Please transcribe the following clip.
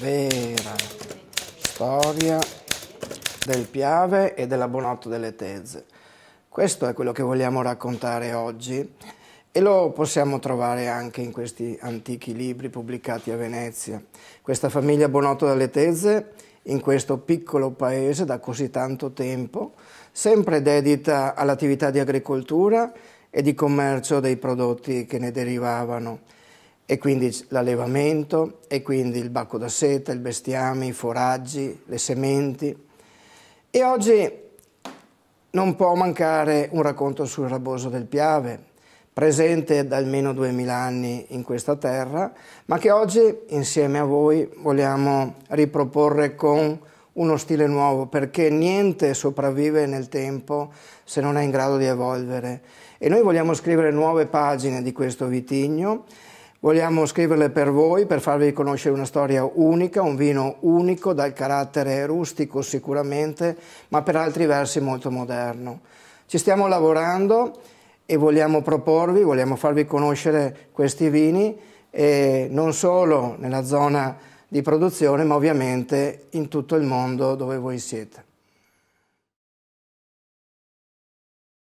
vera storia del Piave e della Bonotto delle Tezze. Questo è quello che vogliamo raccontare oggi e lo possiamo trovare anche in questi antichi libri pubblicati a Venezia. Questa famiglia Bonotto delle Tezze, in questo piccolo paese da così tanto tempo, sempre dedita all'attività di agricoltura e di commercio dei prodotti che ne derivavano e quindi l'allevamento e quindi il bacco da seta, il bestiame, i foraggi, le sementi. E oggi non può mancare un racconto sul raboso del Piave, presente da almeno 2000 anni in questa terra, ma che oggi insieme a voi vogliamo riproporre con uno stile nuovo, perché niente sopravvive nel tempo se non è in grado di evolvere. E noi vogliamo scrivere nuove pagine di questo vitigno Vogliamo scriverle per voi per farvi conoscere una storia unica, un vino unico dal carattere rustico sicuramente, ma per altri versi molto moderno. Ci stiamo lavorando e vogliamo proporvi, vogliamo farvi conoscere questi vini e non solo nella zona di produzione, ma ovviamente in tutto il mondo dove voi siete.